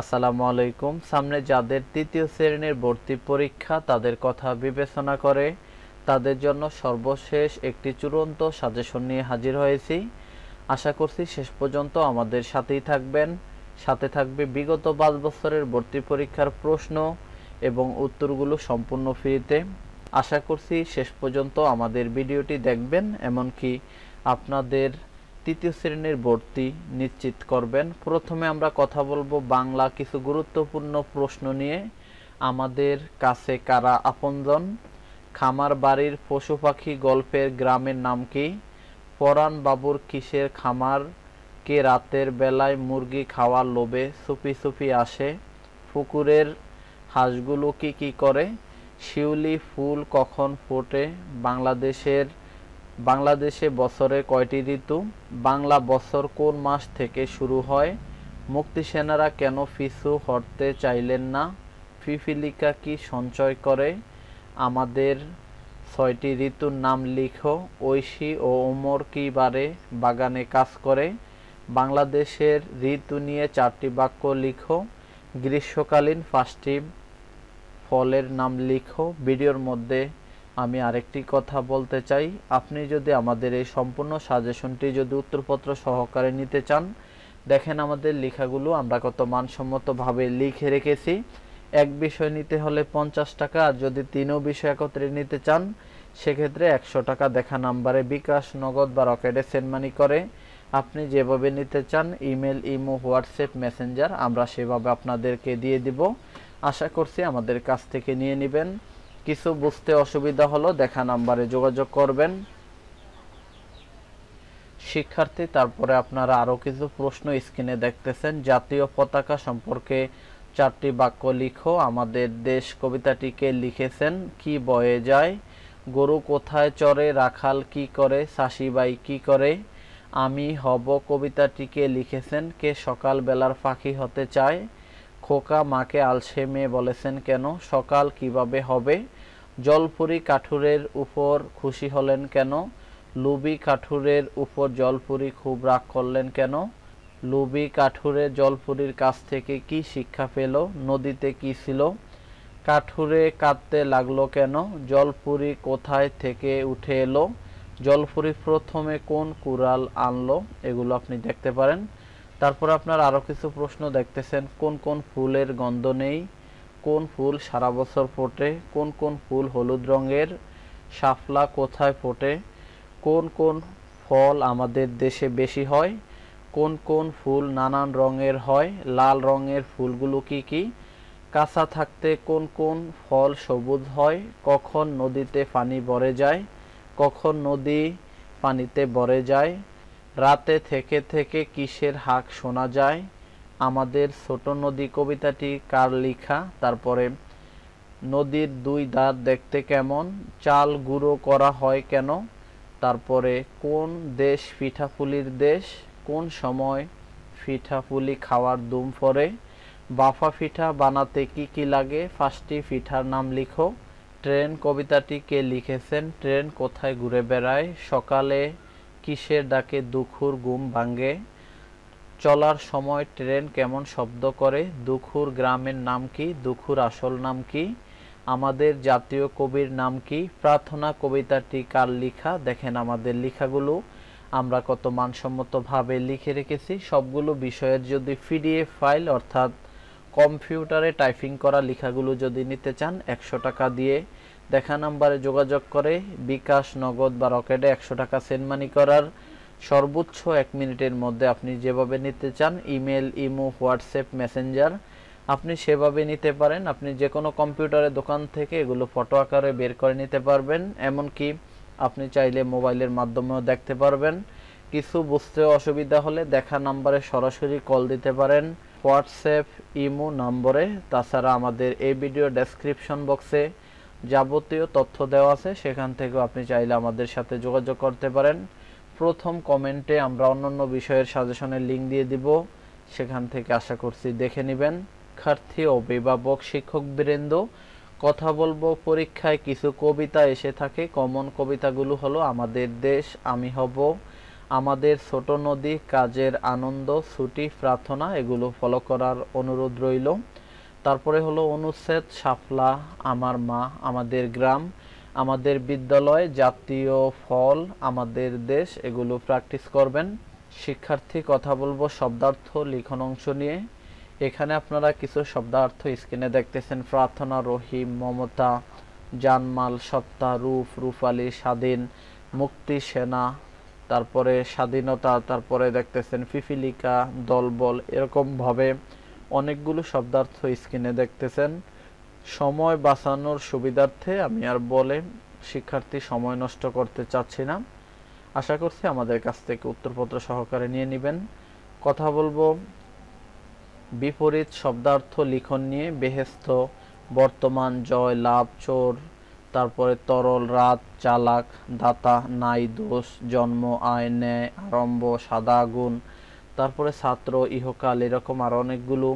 আসসালামু আলাইকুম সামনে যাদের তৃতীয় শ্রেণীর ভর্তি পরীক্ষা তাদের কথা বিবেচনা করে তাদের জন্য সর্বশেষ একটি চূড়ান্ত সাজেশন নিয়ে হাজির হয়েছি আশা করছি শেষ পর্যন্ত আমাদের সাথেই থাকবেন সাথে থাকবে বিগত পাঁচ বছরের ভর্তি পরীক্ষার প্রশ্ন এবং উত্তরগুলো সম্পূর্ণ ফ্রিতে আশা করছি শেষ পর্যন্ত আমাদের ভিডিওটি দেখবেন এমনকি আপনাদের তৃতীয় শ্রেণীর ভর্তি নিশ্চিত করবেন প্রথমে আমরা কথা বলবো বাংলা কিছু গুরুত্বপূর্ণ প্রশ্ন নিয়ে আমাদের কাছে কারা আপনজন খামার বাড়ির পশু পাখি গল্পের গ্রামের নাম কি পরাণ বাবুর কিসের খামার কে রাতের বেলায় মুরগি খাওয়ার লোভে সুপি সুপি আসে পুকুরের হাঁসগুলো কি কি করে শিউলি ফুল কখন ফোটে বাংলাদেশের বাংলাদেশে বছরে কয়টি ঋতু বাংলা বছর কোন মাস থেকে শুরু হয় মুক্তিসেনারা কেন পিছু হটতে চাইলেন না ফিফিলিকা কি সঞ্চয় করে আমাদের ছয়টি ঋতুর নাম লিখো ঐশী ও ওমর কি বারে বাগানে কাজ করে বাংলাদেশের ঋতু নিয়ে চারটি বাক্য লিখো গ্রীষ্মকালীন পাঁচটি ফলের নাম লিখো ভিডিওর মধ্যে আমি আরেকটি কথা বলতে চাই আপনি যদি আমাদের এই সম্পূর্ণ সাজেশনটি যদি উত্তরপত্র সহকারে নিতে চান দেখেন আমাদের লেখাগুলো আমরা কত মানসম্মতভাবে লিখে রেখেছি এক বিষয় নিতে হলে পঞ্চাশ টাকা আর যদি তিনও বিষয় একত্রে নিতে চান সেক্ষেত্রে একশো টাকা দেখা নাম্বারে বিকাশ নগদ বা রকেটে সেনমানি করে আপনি যেভাবে নিতে চান ইমেল ইমো হোয়াটসঅ্যাপ মেসেঞ্জার আমরা সেভাবে আপনাদেরকে দিয়ে দিব আশা করছি আমাদের কাছ থেকে নিয়ে নেবেন কিছু বুঝতে অসুবিধা হলো দেখা নাম্বারে যোগাযোগ করবেন শিক্ষার্থী তারপরে আপনারা আরও কিছু প্রশ্ন স্ক্রিনে দেখতেছেন জাতীয় পতাকা সম্পর্কে চারটি বাক্য লিখো আমাদের দেশ কবিতাটিকে লিখেছেন কি বয়ে যায় গরু কোথায় চরে রাখাল কি করে শাশিবাই কি করে আমি হব কবিতাটিকে লিখেছেন কে সকালবেলার ফাঁকি হতে চায় খোকা মাকে আলসে মেয়ে বলেছেন কেন সকাল কিভাবে হবে জলপুরি কাঠুরের উপর খুশি হলেন কেন লুবি কাঠুরের উপর জলপুরি খুব রাগ করলেন কেন লুবি কাঠুরে জলপুরির কাছ থেকে কি শিক্ষা পেল নদীতে কি ছিল কাঠুরে কাঁদতে লাগলো কেন জলপুরি কোথায় থেকে উঠে এলো জলপুরি প্রথমে কোন কুড়াল আনলো এগুলো আপনি দেখতে পারেন তারপর আপনার আরও কিছু প্রশ্ন দেখতেছেন কোন কোন ফুলের গন্ধ নেই কোন ফুল সারা বছর ফোটে কোন কোন ফুল হলুদ রঙের সাফলা কোথায় ফোটে কোন কোন ফল আমাদের দেশে বেশি হয় কোন কোন ফুল নানান রঙের হয় লাল রঙের ফুলগুলো কি কি কাঁচা থাকতে কোন কোন ফল সবুজ হয় কখন নদীতে পানি ভরে যায় কখন নদী পানিতে ভরে যায় রাতে থেকে থেকে কিসের হাক শোনা যায় আমাদের ছোট নদী কবিতাটি কার লিখা তারপরে নদীর দুই দাঁত দেখতে কেমন চাল গুঁড়ো করা হয় কেন তারপরে কোন দেশ পিঠাফুলির দেশ কোন সময় পিঠাফুলি খাওয়ার দুম ফরে বাফা পিঠা বানাতে কি কি লাগে ফার্স্টটি পিঠার নাম লিখো ট্রেন কবিতাটি কে লিখেছেন ট্রেন কোথায় ঘুরে বেড়ায় সকালে কিসের ডাকে দুখুর গুম ভাঙ্গে চলার সময় ট্রেন কেমন শব্দ করে দুখুর গ্রামের নাম কি দুখুর আসল নাম কি আমাদের জাতীয় কবির নাম কি প্রার্থনা কবিতাটি কার লেখা দেখেন আমাদের লেখাগুলো আমরা কত মানসম্মতভাবে লিখে রেখেছি সবগুলো বিষয়ের যদি পিডিএফ ফাইল অর্থাৎ কম্পিউটারে টাইপিং করা লেখাগুলো যদি নিতে চান একশো টাকা দিয়ে দেখা নাম্বারে যোগাযোগ করে বিকাশ নগদ বা রকেটে একশো টাকা সেন্ড মানি করার সর্বোচ্চ এক মিনিটের মধ্যে আপনি যেভাবে নিতে চান ইমেল ইমো হোয়াটসঅ্যাপ মেসেঞ্জার আপনি সেভাবে নিতে পারেন আপনি যে কোনো কম্পিউটারের দোকান থেকে এগুলো ফটো আকারে বের করে নিতে পারবেন এমনকি আপনি চাইলে মোবাইলের মাধ্যমেও দেখতে পারবেন কিছু বুঝতে অসুবিধা হলে দেখা নাম্বারে সরাসরি কল দিতে পারেন হোয়াটসঅ্যাপ ইমো নম্বরে তাছাড়া আমাদের এই ভিডিও ডেসক্রিপশন বক্সে যাবতীয় তথ্য দেওয়া আছে সেখান থেকেও আপনি চাইলে আমাদের সাথে যোগাযোগ করতে পারেন প্রথম কমেন্টে আমরা অন্যান্য বিষয়ের সাজেশনের লিঙ্ক দিয়ে দিব সেখান থেকে আশা করছি দেখে নেবেন শিক্ষার্থী অভিভাবক শিক্ষক বীরেন্দ্র কথা বলবো পরীক্ষায় কিছু কবিতা এসে থাকে কমন কবিতাগুলো হলো আমাদের দেশ আমি হব আমাদের ছোট নদী কাজের আনন্দ ছুটি প্রার্থনা এগুলো ফলো করার অনুরোধ রইল তারপরে হলো অনুচ্ছেদ শাপলা আমার মা আমাদের গ্রাম আমাদের বিদ্যালয় জাতীয় ফল আমাদের দেশ এগুলো প্র্যাকটিস করবেন শিক্ষার্থী কথা বলবো শব্দার্থ লিখন অংশ নিয়ে এখানে আপনারা কিছু শব্দার্থ স্ক্রিনে দেখতেছেন প্রার্থনা রহিম মমতা জানমাল সত্তা রূপ রূপালী স্বাধীন মুক্তি সেনা তারপরে স্বাধীনতা তারপরে দেখতেছেন ফিফিলিকা দলবল এরকমভাবে অনেকগুলো শব্দার্থ স্ক্রিনে দেখতেছেন সময় বাঁচানোর সুবিধার্থে আমি আর বলে শিক্ষার্থী সময় নষ্ট করতে চাচ্ছি না আশা করছি আমাদের কাছ থেকে উত্তরপত্র সহকারে নিয়ে নেবেন কথা বলবো বিপরীত শব্দার্থ লিখন নিয়ে বেহেস্ত বর্তমান জয় লাভ চোর তারপরে তরল রাত চালাক দাতা নাই দোষ জন্ম আয় ন্যায় আরম্ভ সাদা গুণ তারপরে ছাত্র ইহকাল এরকম আর অনেকগুলো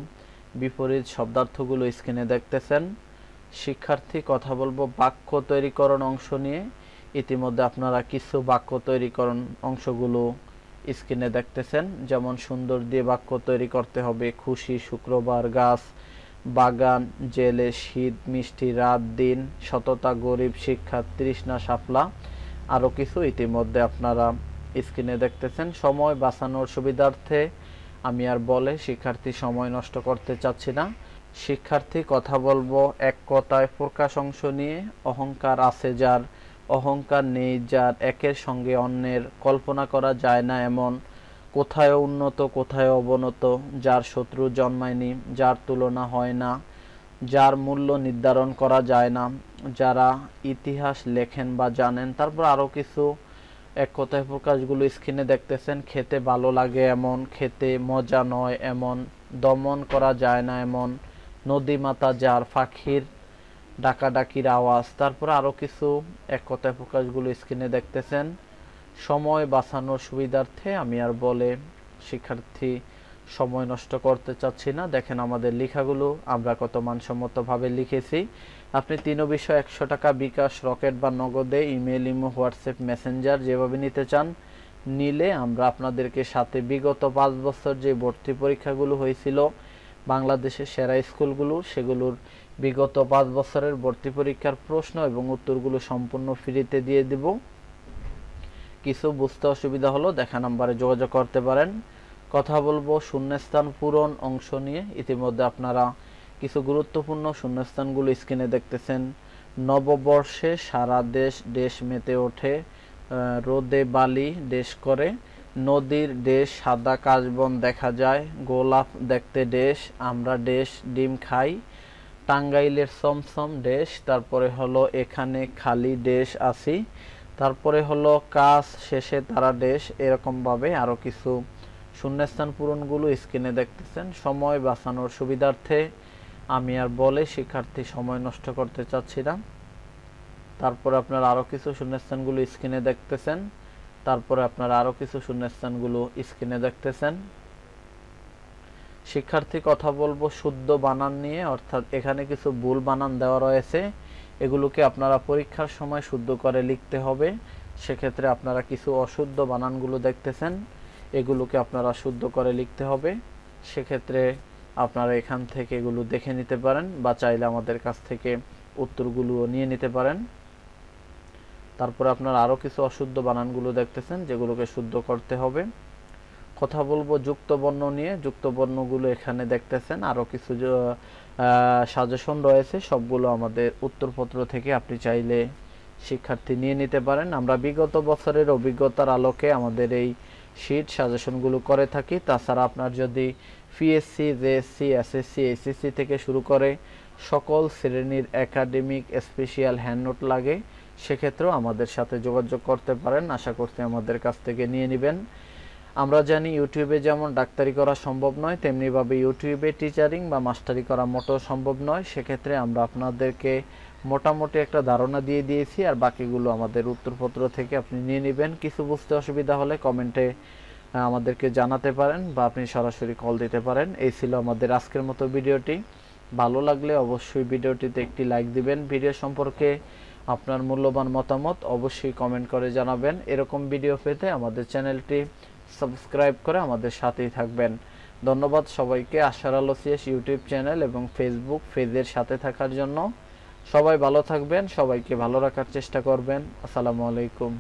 বিপরীত শব্দার্থগুলো স্ক্রিনে দেখতেছেন শিক্ষার্থী কথা বলবো বাক্য তৈরিকরণ অংশ নিয়ে ইতিমধ্যে আপনারা কিছু বাক্য তৈরিকরণ অংশগুলো স্ক্রিনে দেখতেছেন যেমন সুন্দর দিয়ে বাক্য তৈরি করতে হবে খুশি শুক্রবার গাছ বাগান জেলে শীত মিষ্টি রাত দিন সততা গরিব শিক্ষা তৃষ্ণা সাপলা আরও কিছু ইতিমধ্যে আপনারা স্ক্রিনে দেখতেছেন সময় বাঁচানোর সুবিধার্থে আমি আর বলে শিক্ষার্থী সময় নষ্ট করতে চাচ্ছি না শিক্ষার্থী কথা বলবো এক কথায় প্রকাশ অংশ নিয়ে অহংকার আছে যার অহংকার নেই যার একের সঙ্গে অন্যের কল্পনা করা যায় না এমন কোথায় উন্নত কোথায় অবনত যার শত্রু জন্মায়নি যার তুলনা হয় না যার মূল্য নির্ধারণ করা যায় না যারা ইতিহাস লেখেন বা জানেন তারপর আরও কিছু এক কথায় প্রকাশগুলো স্ক্রিনে দেখতেছেন খেতে ভালো লাগে এমন খেতে মজা নয় এমন দমন করা যায় না এমন নদীমাতা যার পাখির ডাকাডাকির আওয়াজ তারপর আরও কিছু এক কথায় প্রকাশগুলো স্ক্রিনে দেখতেছেন সময় বাঁচানোর সুবিধার্থে আমি আর বলে শিক্ষার্থী সময় নষ্ট করতে চাচ্ছি না দেখেন আমাদের লেখাগুলো আমরা কত মানসম্মতভাবে লিখেছি আপনি তিনও বিষয় একশো টাকা বিকাশ রকেট বা নগদে ইমেল ইমো হোয়াটসঅ্যাপ মেসেঞ্জার যেভাবে নিতে চান নিলে আমরা আপনাদেরকে সাথে বিগত পাঁচ বছর যে ভর্তি পরীক্ষাগুলো হয়েছিল বাংলাদেশের সেরা স্কুলগুলো সেগুলোর বিগত পাঁচ বছরের ভর্তি পরীক্ষার প্রশ্ন এবং উত্তরগুলো সম্পূর্ণ ফ্রিতে দিয়ে দিব কিছু বুঝতে অসুবিধা হলো দেখা নাম্বারে যোগাযোগ করতে পারেন কথা বলবো শূন্যস্থান পূরণ অংশ নিয়ে ইতিমধ্যে আপনারা কিছু গুরুত্বপূর্ণ শূন্যস্থানগুলো স্ক্রিনে দেখতেছেন নববর্ষে সারা দেশ দেশ মেতে ওঠে রোদে বালি দেশ করে নদীর দেশ সাদা কাশবন দেখা যায় গোলাপ দেখতে দেশ আমরা দেশ ডিম খাই টাঙ্গাইলের সমসম দেশ তারপরে হলো এখানে খালি দেশ আছি তারপরে হলো কাজ শেষে তারা দেশ এরকমভাবে আরও কিছু শূন্যস্থান পূরণগুলো স্ক্রিনে দেখতেছেন সময় বাঁচানোর সুবিধার্থে আমি আর বলে শিক্ষার্থী সময় নষ্ট করতে চাচ্ছি না তারপরে আপনার আরও কিছু শূন্যস্থানগুলো স্ক্রিনে দেখতেছেন তারপরে আপনার আরও কিছু শূন্যস্থানগুলো স্ক্রিনে দেখতেছেন শিক্ষার্থী কথা বলবো শুদ্ধ বানান নিয়ে অর্থাৎ এখানে কিছু ভুল বানান দেওয়া রয়েছে এগুলোকে আপনারা পরীক্ষার সময় শুদ্ধ করে লিখতে হবে সেক্ষেত্রে আপনারা কিছু অশুদ্ধ বানানগুলো দেখতেছেন এগুলোকে আপনারা শুদ্ধ করে লিখতে হবে সেক্ষেত্রে আপনারা এখান থেকে এগুলো দেখে নিতে পারেন বা চাইলে আমাদের কাছ থেকে উত্তরগুলোও নিয়ে নিতে পারেন তারপরে আপনারা আরও কিছু অশুদ্ধ বানানগুলো দেখতেছেন যেগুলোকে শুদ্ধ করতে হবে কথা বলবো যুক্ত বর্ণ নিয়ে যুক্ত বর্ণগুলো এখানে দেখতেছেন আরও কিছু সাজেশন রয়েছে সবগুলো আমাদের উত্তরপত্র থেকে আপনি চাইলে শিক্ষার্থী নিয়ে নিতে পারেন আমরা বিগত বছরের অভিজ্ঞতার আলোকে আমাদের এই শীট সাজেশনগুলো করে থাকি তাছাড়া আপনার যদি পিএসসি জেএসসি এসএসসি এসএসসি থেকে শুরু করে সকল শ্রেণীর একাডেমিক স্পেশিয়াল হ্যান্ডনোট লাগে সেক্ষেত্রেও আমাদের সাথে যোগাযোগ করতে পারেন আশা করতে আমাদের কাছ থেকে নিয়ে নেবেন আমরা জানি ইউটিউবে যেমন ডাক্তারি করা সম্ভব নয় তেমনিভাবে ইউটিউবে টিচারিং বা মাস্টারি করা মোটেও সম্ভব নয় সেক্ষেত্রে আমরা আপনাদেরকে মোটামুটি একটা ধারণা দিয়ে দিয়েছি আর বাকিগুলো আমাদের উত্তরপত্র থেকে আপনি নিয়ে নেবেন কিছু বুঝতে অসুবিধা হলে কমেন্টে আমাদেরকে জানাতে পারেন বা আপনি সরাসরি কল দিতে পারেন এই ছিল আমাদের আজকের মতো ভিডিওটি ভালো লাগলে অবশ্যই ভিডিওটিতে একটি লাইক দিবেন ভিডিও সম্পর্কে আপনার মূল্যবান মতামত অবশ্যই কমেন্ট করে জানাবেন এরকম ভিডিও পেতে আমাদের চ্যানেলটি সাবস্ক্রাইব করে আমাদের সাথেই থাকবেন ধন্যবাদ সবাইকে Ashar Alo CS YouTube channel এবং ফেসবুক পেজের সাথে থাকার জন্য সবাই ভালো থাকবেন সবাইকে ভালো রাখার চেষ্টা করবেন আসসালামু আলাইকুম